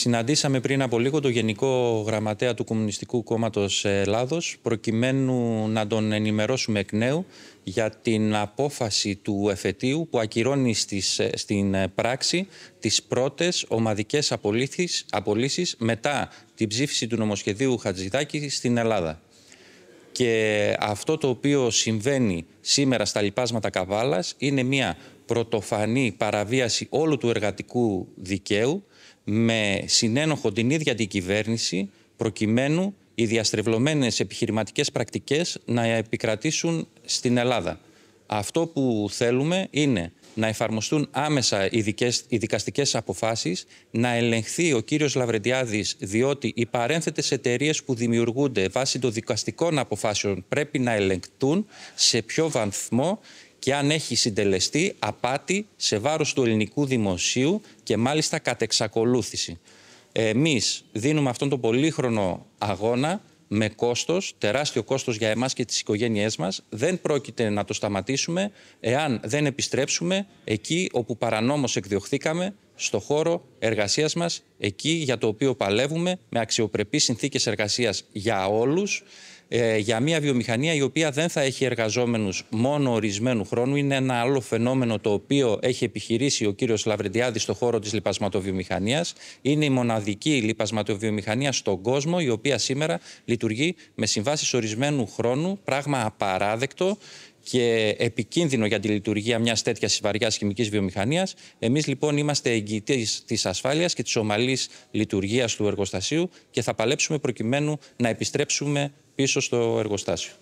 Συναντήσαμε πριν από λίγο το Γενικό Γραμματέα του Κομμουνιστικού Κόμματος Ελλάδος προκειμένου να τον ενημερώσουμε εκ νέου για την απόφαση του εφετείου που ακυρώνει στην πράξη τις πρώτες ομαδικές απολύσεις, μετά την ψήφιση του νομοσχεδίου Χατζηδάκη στην Ελλάδα. Και αυτό το οποίο συμβαίνει σήμερα στα λοιπάσματα Καβάλας είναι μια πρωτοφανή παραβίαση όλου του εργατικού δικαίου με συνένοχο την ίδια την κυβέρνηση προκειμένου οι διαστρεβλωμένες επιχειρηματικές πρακτικές να επικρατήσουν στην Ελλάδα. Αυτό που θέλουμε είναι να εφαρμοστούν άμεσα οι, δικαστικές αποφάσεις, να ελεγχθεί ο κύριος Λαβρεντιάδης, διότι οι παρένθετες εταιρείες που δημιουργούνται βάσει των δικαστικών αποφάσεων πρέπει να ελεγχτούν σε ποιο βαθμό και αν έχει συντελεστεί απάτη σε βάρος του ελληνικού δημοσίου και μάλιστα κατ' εξακολούθηση. Εμείς δίνουμε αυτόν τον πολύχρονο αγώνα με κόστος, τεράστιο κόστος για εμάς και τις οικογένειές μας. Δεν πρόκειται να το σταματήσουμε εάν δεν επιστρέψουμε εκεί όπου παρανόμως εκδιωχθήκαμε, στο χώρο εργασίας μας, εκεί για το οποίο παλεύουμε, με αξιοπρεπείς συνθήκες εργασίας για όλους, ε, για μια βιομηχανία η οποία δεν θα έχει εργαζόμενους μόνο ορισμένου χρόνου. Είναι ένα άλλο φαινόμενο το οποίο έχει επιχειρήσει ο κύριος Λαβρεντιάδης στο χώρο της λιπασματοβιομηχανίας. Είναι η μοναδική λιπασματοβιομηχανία στον κόσμο η οποία σήμερα λειτουργεί με συμβάσεις ορισμένου χρόνου, πράγμα απαράδεκτο και επικίνδυνο για τη λειτουργία μιας τέτοιας βαριάς χημικής βιομηχανίας. Εμείς λοιπόν είμαστε εγγυητές της ασφάλειας και της ομαλής λειτουργίας του εργοστασίου και θα παλέψουμε προκειμένου να επιστρέψουμε πίσω στο εργοστάσιο.